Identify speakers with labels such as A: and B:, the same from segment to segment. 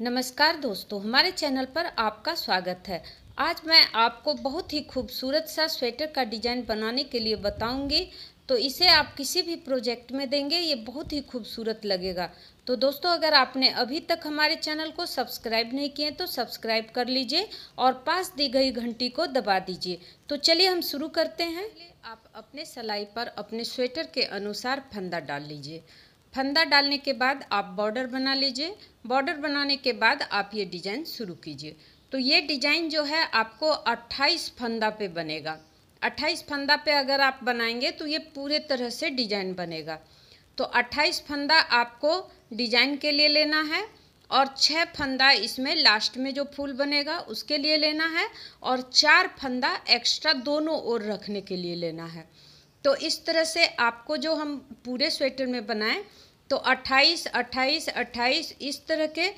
A: नमस्कार दोस्तों हमारे चैनल पर आपका स्वागत है आज मैं आपको बहुत ही खूबसूरत सा स्वेटर का डिज़ाइन बनाने के लिए बताऊंगी तो इसे आप किसी भी प्रोजेक्ट में देंगे ये बहुत ही खूबसूरत लगेगा तो दोस्तों अगर आपने अभी तक हमारे चैनल को सब्सक्राइब नहीं किए तो सब्सक्राइब कर लीजिए और पास दी गई घंटी को दबा दीजिए तो चलिए हम शुरू करते हैं आप अपने सिलाई पर अपने स्वेटर के अनुसार फंदा डाल लीजिए फंदा डालने के बाद आप बॉर्डर बना लीजिए बॉर्डर बनाने के बाद आप ये डिजाइन शुरू कीजिए तो ये डिजाइन जो है आपको 28 फंदा पे बनेगा 28 फंदा पे अगर आप बनाएंगे तो ये पूरे तरह से डिजाइन बनेगा तो 28 फंदा आपको डिजाइन के लिए लेना है और छः फंदा इसमें लास्ट में जो फूल बनेगा उसके लिए लेना है और चार फंदा एक्स्ट्रा दोनों ओर रखने के लिए लेना है तो इस तरह से आपको जो हम पूरे स्वेटर में बनाएं तो 28 28 28 इस तरह के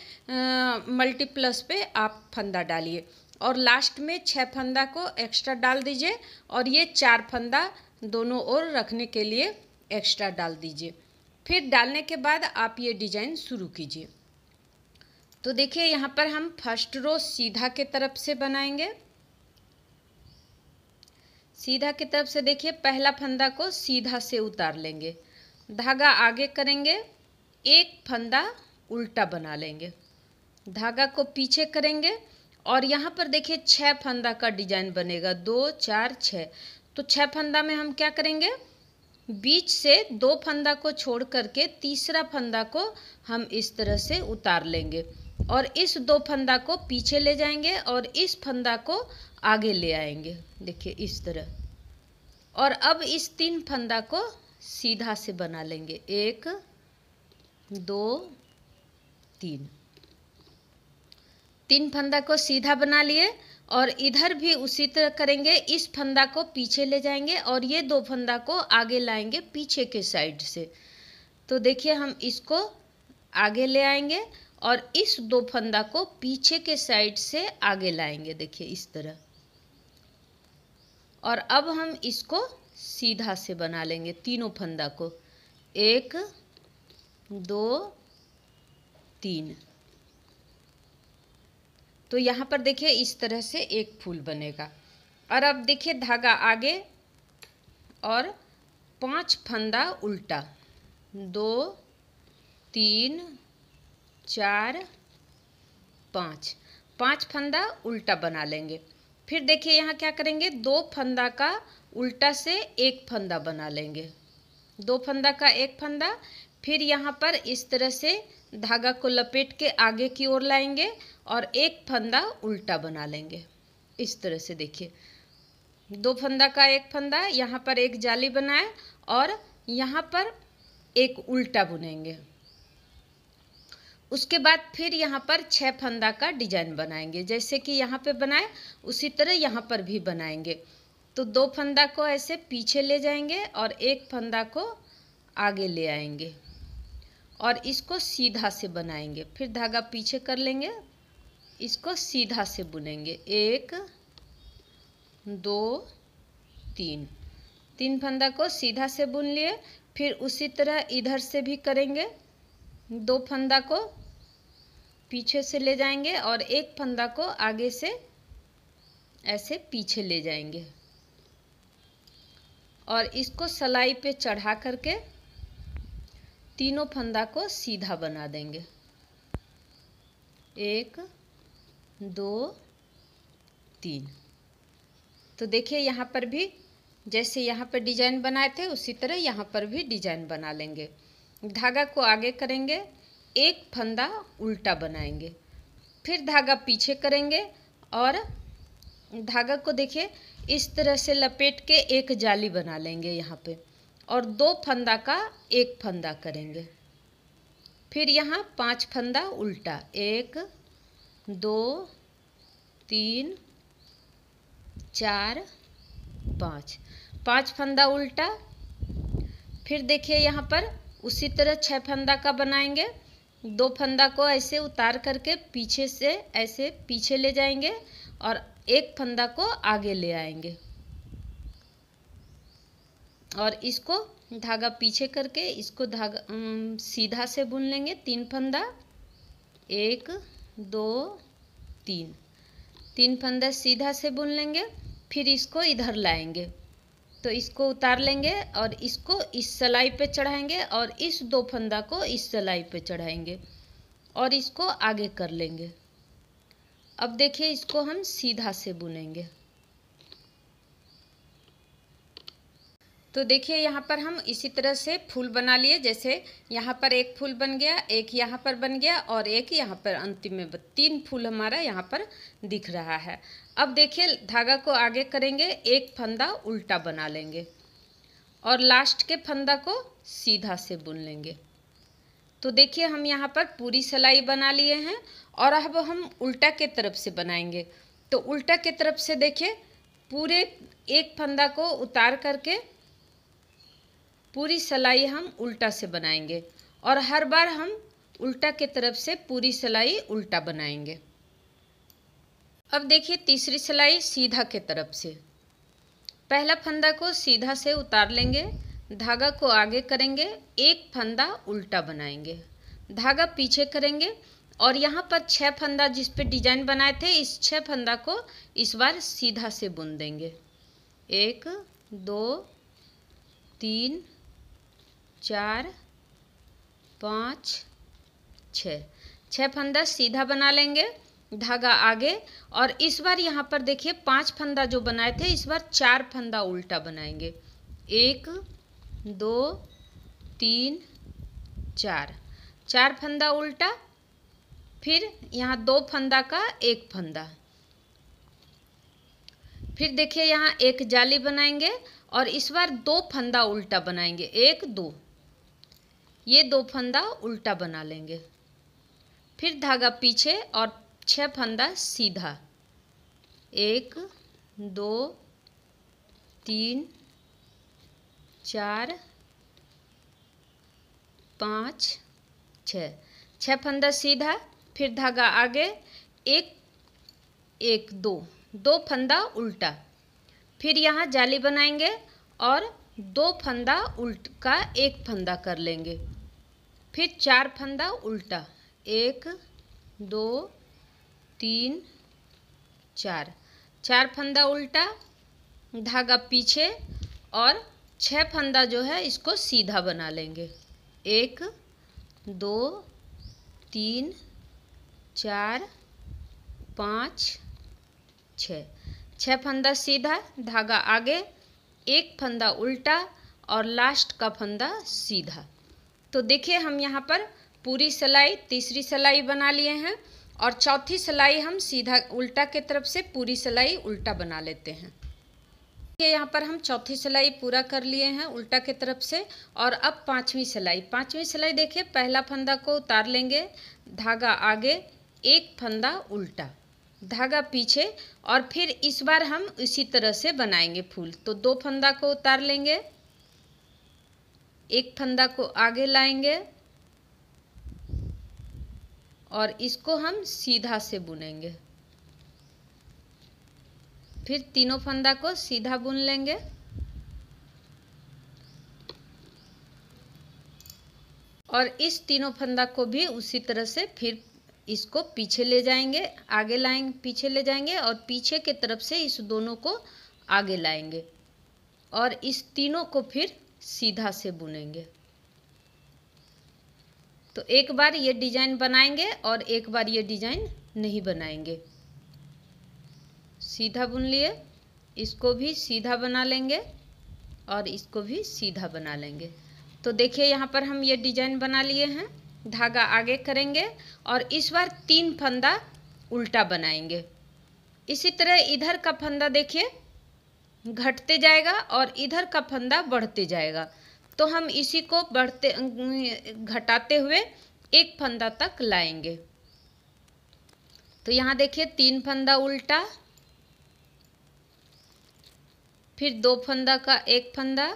A: मल्टीप्लस पे आप फंदा डालिए और लास्ट में छः फंदा को एक्स्ट्रा डाल दीजिए और ये चार फंदा दोनों ओर रखने के लिए एक्स्ट्रा डाल दीजिए फिर डालने के बाद आप ये डिजाइन शुरू कीजिए तो देखिए यहाँ पर हम फर्स्ट रो सीधा के तरफ से बनाएंगे सीधा की तरफ से देखिए पहला फंदा को सीधा से उतार लेंगे धागा आगे करेंगे एक फंदा उल्टा बना लेंगे धागा को पीछे करेंगे और यहाँ पर देखिए छः फंदा का डिजाइन बनेगा दो चार छः तो छः फंदा में हम क्या करेंगे बीच से दो फंदा को छोड़ करके तीसरा फंदा को हम इस तरह से उतार लेंगे और इस दो फंदा को पीछे ले जाएंगे और इस फंदा को आगे ले आएंगे देखिए इस तरह और अब इस तीन फंदा को सीधा से बना लेंगे एक दो तीन तीन फंदा को सीधा बना लिए और इधर भी उसी तरह करेंगे इस फंदा को पीछे ले जाएंगे और ये दो फंदा को आगे लाएंगे पीछे के साइड से तो देखिए हम इसको आगे ले आएंगे और इस दो फंदा को पीछे के साइड से आगे लाएंगे देखिए इस तरह और अब हम इसको सीधा से बना लेंगे तीनों फंदा को एक दो तीन तो यहाँ पर देखिए इस तरह से एक फूल बनेगा और अब देखिए धागा आगे और पांच फंदा उल्टा दो तीन चार पाँच पाँच फंदा उल्टा बना लेंगे फिर देखिए यहाँ क्या करेंगे दो फंदा का उल्टा से एक फंदा बना लेंगे दो फंदा का एक फंदा फिर यहाँ पर इस तरह से धागा को लपेट के आगे की ओर लाएंगे और एक फंदा उल्टा बना लेंगे इस तरह से देखिए दो फंदा का एक फंदा यहाँ पर एक जाली बनाए और यहाँ पर एक उल्टा बुनेंगे उसके बाद फिर यहाँ पर छः फंदा का डिजाइन बनाएंगे जैसे कि यहाँ पे बनाए उसी तरह यहाँ पर भी बनाएंगे तो दो फंदा को ऐसे पीछे ले जाएंगे और एक फंदा को आगे ले आएंगे और इसको सीधा से बनाएंगे फिर धागा पीछे कर लेंगे इसको सीधा से बुनेंगे एक दो तीन तीन फंदा को सीधा से बुन लिए फिर उसी तरह इधर से भी करेंगे दो फंदा को पीछे से ले जाएंगे और एक फंदा को आगे से ऐसे पीछे ले जाएंगे और इसको सलाई पे चढ़ा करके तीनों फंदा को सीधा बना देंगे एक दो तीन तो देखिए यहाँ पर भी जैसे यहाँ पर डिजाइन बनाए थे उसी तरह यहाँ पर भी डिजाइन बना लेंगे धागा को आगे करेंगे एक फंदा उल्टा बनाएंगे फिर धागा पीछे करेंगे और धागा को देखिए इस तरह से लपेट के एक जाली बना लेंगे यहाँ पे और दो फंदा का एक फंदा करेंगे फिर यहाँ पांच फंदा उल्टा एक दो तीन चार पाँच पाँच फंदा उल्टा फिर देखिए यहाँ पर उसी तरह छः फंदा का बनाएंगे दो फंदा को ऐसे उतार करके पीछे से ऐसे पीछे ले जाएंगे और एक फंदा को आगे ले आएंगे और इसको धागा पीछे करके इसको धागा सीधा से बुन लेंगे तीन फंदा एक दो तीन तीन फंदा सीधा से बुन लेंगे फिर इसको इधर लाएंगे तो इसको उतार लेंगे और इसको इस सलाई पे चढ़ाएंगे और इस दो फंदा को इस सलाई पे चढ़ाएंगे और इसको आगे कर लेंगे अब देखिए इसको हम सीधा से बुनेंगे तो देखिए यहाँ पर हम इसी तरह से फूल बना लिए जैसे यहाँ पर एक फूल बन गया एक यहाँ पर बन गया और एक यहाँ पर अंतिम में तीन फूल हमारा यहाँ पर दिख रहा है अब देखिए धागा को आगे करेंगे एक फंदा उल्टा बना लेंगे और लास्ट के फंदा को सीधा से बुन लेंगे तो देखिए हम यहाँ पर पूरी सिलाई बना लिए हैं और अब हम उल्टा के तरफ से बनाएंगे तो उल्टा के तरफ से देखिए पूरे एक फंदा को उतार करके पूरी सलाई हम उल्टा से बनाएंगे और हर बार हम उल्टा के तरफ से पूरी सिलाई उल्टा बनाएंगे अब देखिए तीसरी सिलाई सीधा के तरफ से पहला फंदा को सीधा से उतार लेंगे धागा को आगे करेंगे एक फंदा उल्टा बनाएंगे धागा पीछे करेंगे और यहाँ पर छः फंदा जिस पे डिजाइन बनाए थे इस छः फंदा को इस बार सीधा से बुन देंगे एक दो तीन चार पाँच छ छः फंदा सीधा बना लेंगे धागा आगे और इस बार यहाँ पर देखिए पांच फंदा जो बनाए थे इस बार चार फंदा उल्टा बनाएंगे एक दो तीन चार चार फंदा उल्टा फिर यहाँ दो फंदा का एक फंदा फिर देखिए यहाँ एक जाली बनाएंगे और इस बार दो फंदा उल्टा बनाएंगे एक दो ये दो फंदा उल्टा बना लेंगे फिर धागा पीछे और छह फंदा सीधा एक दो तीन चार पाँच छ छः फंदा सीधा फिर धागा आगे एक एक दो दो फंदा उल्टा फिर यहाँ जाली बनाएंगे और दो फंदा उल्ट का एक फंदा कर लेंगे फिर चार फंदा उल्टा एक दो तीन चार चार फंदा उल्टा धागा पीछे और छह फंदा जो है इसको सीधा बना लेंगे एक दो तीन चार पाँच छ छः फंदा सीधा धागा आगे एक फंदा उल्टा और लास्ट का फंदा सीधा तो देखिए हम यहाँ पर पूरी सिलाई तीसरी सिलाई बना लिए हैं और चौथी सिलाई हम सीधा उल्टा के तरफ से पूरी सिलाई उल्टा बना लेते हैं देखिए यहाँ पर हम चौथी सिलाई पूरा कर लिए हैं उल्टा के तरफ से और अब पाँचवीं सिलाई पाँचवीं सिलाई देखिए पहला फंदा को उतार लेंगे धागा आगे एक फंदा उल्टा धागा पीछे और फिर इस बार हम इसी तरह से बनाएंगे फूल तो दो फंदा को उतार लेंगे एक फंदा को आगे लाएंगे और इसको हम सीधा से बुनेंगे फिर तीनों फंदा को सीधा बुन लेंगे और इस तीनों फंदा को भी उसी तरह से फिर इसको पीछे ले जाएंगे आगे लाएंगे पीछे ले जाएंगे और पीछे के तरफ से इस दोनों को आगे लाएंगे और इस तीनों को फिर सीधा से बुनेंगे तो एक बार ये डिजाइन बनाएंगे और एक बार ये डिजाइन नहीं बनाएंगे सीधा बुन लिए इसको भी सीधा बना लेंगे और इसको भी सीधा बना लेंगे तो देखिए यहाँ पर हम ये डिजाइन बना लिए हैं धागा आगे करेंगे और इस बार तीन फंदा उल्टा बनाएंगे इसी तरह इधर का फंदा देखिए घटते जाएगा और इधर का फंदा बढ़ते जाएगा तो हम इसी को बढ़ते घटाते हुए एक फंदा तक लाएंगे तो यहाँ देखिए तीन फंदा उल्टा फिर दो फंदा का एक फंदा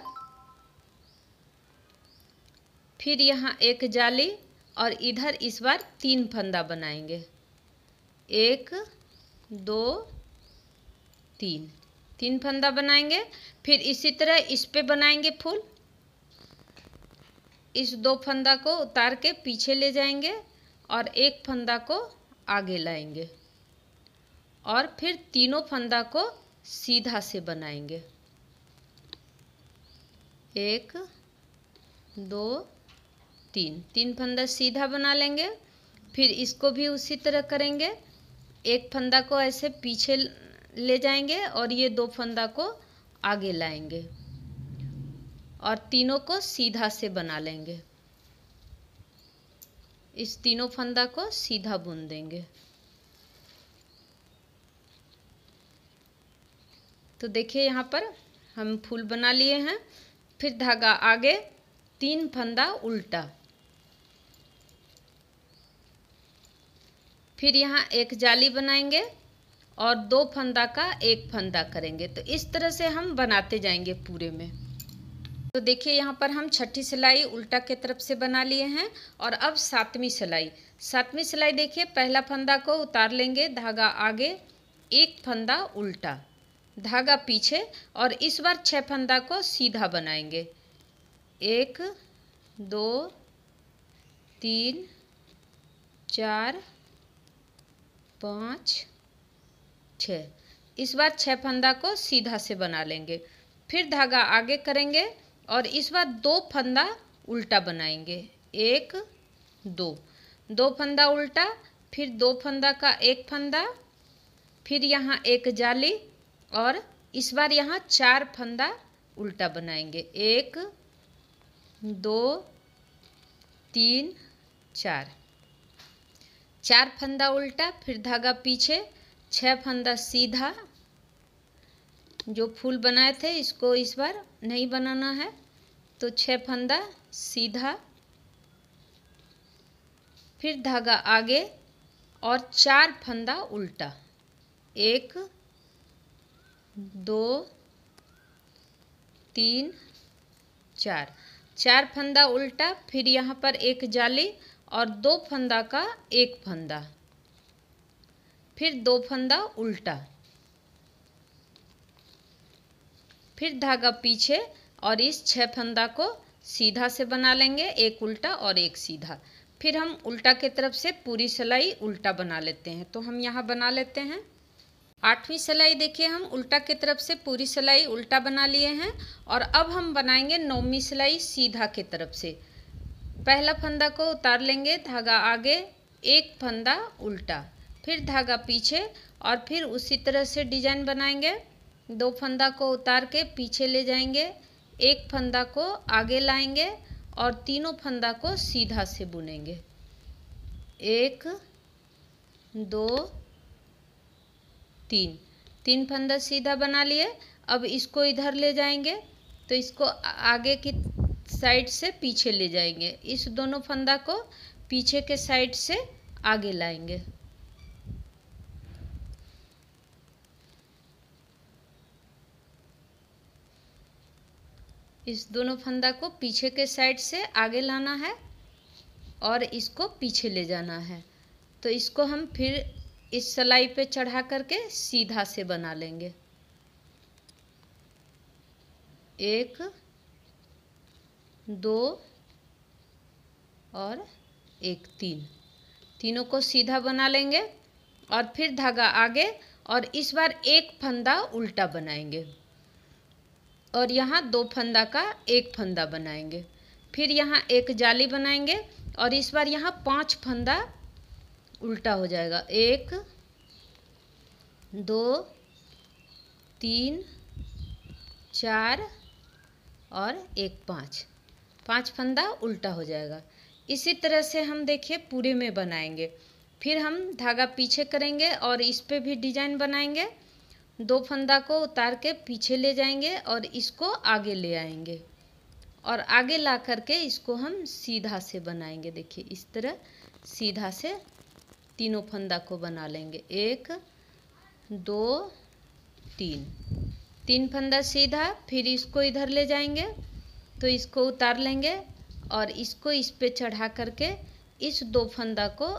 A: फिर यहाँ एक जाली और इधर इस बार तीन फंदा बनाएंगे एक दो तीन तीन फंदा बनाएंगे फिर इसी तरह इस पे बनाएंगे फूल इस दो फंदा को उतार के पीछे ले जाएंगे और एक फंदा को आगे लाएंगे और फिर तीनों फंदा को सीधा से बनाएंगे एक दो तीन तीन फंदा सीधा बना लेंगे फिर इसको भी उसी तरह करेंगे एक फंदा को ऐसे पीछे ले जाएंगे और ये दो फंदा को आगे लाएंगे और तीनों को सीधा से बना लेंगे इस तीनों फंदा को सीधा बुन देंगे तो देखिए यहाँ पर हम फूल बना लिए हैं फिर धागा आगे तीन फंदा उल्टा फिर यहाँ एक जाली बनाएंगे और दो फंदा का एक फंदा करेंगे तो इस तरह से हम बनाते जाएंगे पूरे में तो देखिए यहाँ पर हम छठी सिलाई उल्टा के तरफ से बना लिए हैं और अब सातवीं सिलाई सातवीं सिलाई देखिए पहला फंदा को उतार लेंगे धागा आगे एक फंदा उल्टा धागा पीछे और इस बार छह फंदा को सीधा बनाएंगे एक दो तीन चार पाँच छः इस बार छः फंदा को सीधा से बना लेंगे फिर धागा आगे करेंगे और इस बार दो फंदा उल्टा बनाएंगे एक दो दो फंदा उल्टा फिर दो फंदा का एक फंदा फिर यहाँ एक जाली और इस बार यहाँ चार फंदा उल्टा बनाएंगे एक दो तीन चार चार फंदा उल्टा फिर धागा पीछे छः फंदा सीधा जो फूल बनाए थे इसको इस बार नहीं बनाना है तो छः फंदा सीधा फिर धागा आगे और चार फंदा उल्टा एक दो तीन चार चार फंदा उल्टा फिर यहाँ पर एक जाली और दो फंदा का एक फंदा फिर दो फंदा उल्टा फिर धागा पीछे और इस छह फंदा को सीधा से बना लेंगे एक उल्टा और एक सीधा फिर हम उल्टा के तरफ से पूरी सिलाई उल्टा बना लेते हैं तो हम यहाँ बना लेते हैं आठवीं सिलाई देखिए हम उल्टा की तरफ से पूरी सिलाई उल्टा बना लिए हैं और अब हम बनाएंगे नौवीं सिलाई सीधा की तरफ से पहला फंदा को उतार लेंगे धागा आगे एक फंदा उल्टा फिर धागा पीछे और फिर उसी तरह से डिजाइन बनाएंगे दो फंदा को उतार के पीछे ले जाएंगे एक फंदा को आगे लाएंगे और तीनों फंदा को सीधा से बुनेंगे एक दो तीन तीन फंदा सीधा बना लिए अब इसको इधर ले जाएंगे तो इसको आगे की साइड से पीछे ले जाएंगे इस दोनों फंदा को पीछे के साइड से आगे लाएंगे इस दोनों फंदा को पीछे के साइड से आगे लाना है और इसको पीछे ले जाना है तो इसको हम फिर इस सलाई पे चढ़ा करके सीधा से बना लेंगे एक दो और एक तीन तीनों को सीधा बना लेंगे और फिर धागा आगे और इस बार एक फंदा उल्टा बनाएंगे और यहाँ दो फंदा का एक फंदा बनाएंगे फिर यहाँ एक जाली बनाएंगे और इस बार यहाँ पांच फंदा उल्टा हो जाएगा एक दो तीन चार और एक पाँच पाँच फंदा उल्टा हो जाएगा इसी तरह से हम देखिए पूरे में बनाएंगे फिर हम धागा पीछे करेंगे और इस पर भी डिजाइन बनाएंगे दो फंदा को उतार के पीछे ले जाएंगे और इसको आगे ले आएंगे और आगे ला करके इसको हम सीधा से बनाएंगे देखिए इस तरह सीधा से तीनों फंदा को बना लेंगे एक दो तीन तीन फंदा सीधा फिर इसको इधर ले जाएंगे तो इसको उतार लेंगे और इसको इस पे चढ़ा करके इस दो फंदा को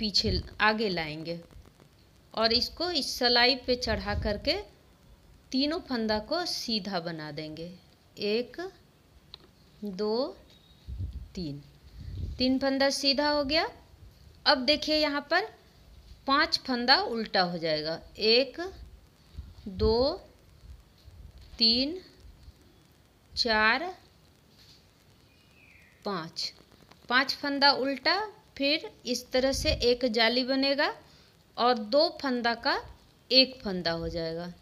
A: पीछे आगे लाएंगे और इसको इस सलाई पे चढ़ा करके तीनों फंदा को सीधा बना देंगे एक दो तीन तीन फंदा सीधा हो गया अब देखिए यहाँ पर पांच फंदा उल्टा हो जाएगा एक दो तीन चार पाँच पाँच फंदा उल्टा फिर इस तरह से एक जाली बनेगा और दो फंदा का एक फंदा हो जाएगा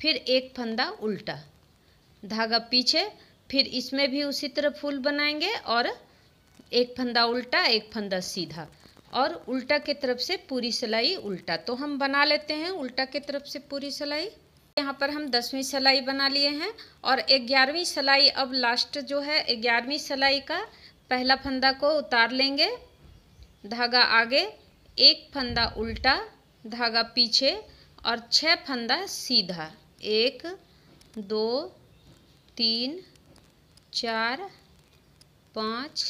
A: फिर एक फंदा उल्टा धागा पीछे फिर इसमें भी उसी तरह फूल बनाएंगे और एक फंदा उल्टा एक फंदा सीधा और उल्टा के तरफ से पूरी सिलाई उल्टा तो हम बना लेते हैं उल्टा के तरफ से पूरी सिलाई यहाँ पर हम दसवीं सिलाई बना लिए हैं और ग्यारहवीं सिलाई अब लास्ट जो है ग्यारहवीं सिलाई का पहला फंदा को उतार लेंगे धागा आगे एक फंदा उल्टा धागा पीछे और छः फंदा सीधा एक दो तीन चार पाँच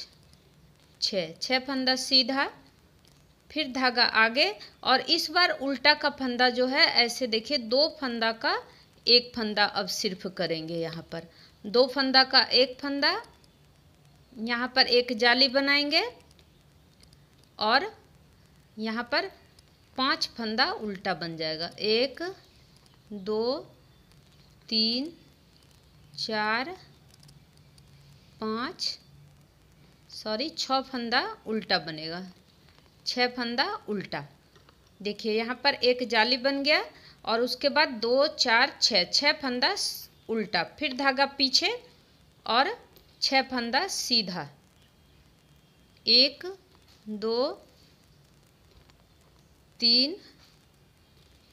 A: छ छः फंदा सीधा फिर धागा आगे और इस बार उल्टा का फंदा जो है ऐसे देखिए दो फंदा का एक फंदा अब सिर्फ करेंगे यहाँ पर दो फंदा का एक फंदा यहाँ पर एक जाली बनाएंगे और यहाँ पर पांच फंदा उल्टा बन जाएगा एक दो तीन चार पाँच सॉरी छः फंदा उल्टा बनेगा छः फंदा उल्टा देखिए यहाँ पर एक जाली बन गया और उसके बाद दो चार छः छः फंदा उल्टा फिर धागा पीछे और छः फंदा सीधा एक दो तीन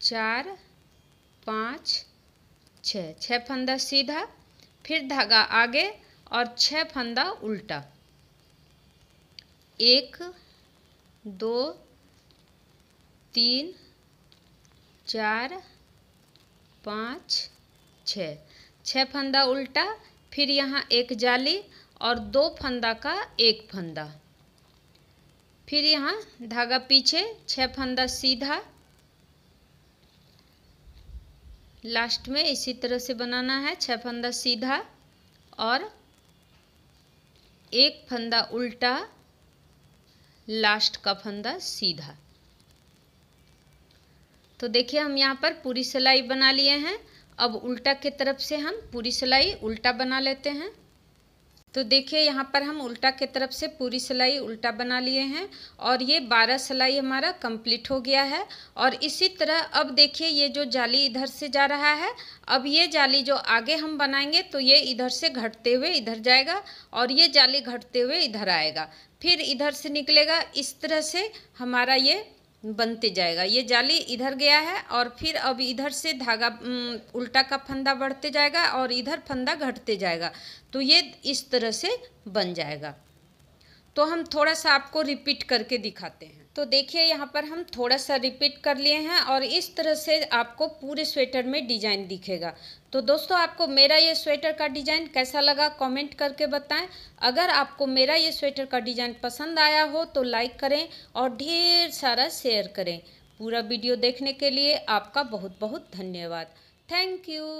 A: चार पाँच छः छः फंदा सीधा फिर धागा आगे और छः फंदा उल्टा एक दो तीन चार पाँच छः छः फंदा उल्टा फिर यहाँ एक जाली और दो फंदा का एक फंदा फिर यहाँ धागा पीछे छः फंदा सीधा लास्ट में इसी तरह से बनाना है छः फंदा सीधा और एक फंदा उल्टा लास्ट का फंदा सीधा तो देखिए हम यहाँ पर पूरी सिलाई बना लिए हैं अब उल्टा के तरफ से हम पूरी सिलाई उल्टा बना लेते हैं तो देखिए यहाँ पर हम उल्टा के तरफ से पूरी सिलाई उल्टा बना लिए हैं और ये बारह सिलाई हमारा कंप्लीट हो गया है और इसी तरह अब देखिए ये जो जाली इधर से जा रहा है अब ये जाली जो आगे हम बनाएंगे तो ये इधर से घटते हुए इधर जाएगा और ये जाली घटते हुए इधर आएगा फिर इधर से निकलेगा इस तरह से हमारा ये बनते जाएगा ये जाली इधर गया है और फिर अब इधर से धागा उल्टा का फंदा बढ़ते जाएगा और इधर फंदा घटते जाएगा तो ये इस तरह से बन जाएगा तो हम थोड़ा सा आपको रिपीट करके दिखाते हैं तो देखिए यहाँ पर हम थोड़ा सा रिपीट कर लिए हैं और इस तरह से आपको पूरे स्वेटर में डिजाइन दिखेगा तो दोस्तों आपको मेरा ये स्वेटर का डिजाइन कैसा लगा कमेंट करके बताएं अगर आपको मेरा ये स्वेटर का डिजाइन पसंद आया हो तो लाइक करें और ढेर सारा शेयर करें पूरा वीडियो देखने के लिए आपका बहुत बहुत धन्यवाद थैंक यू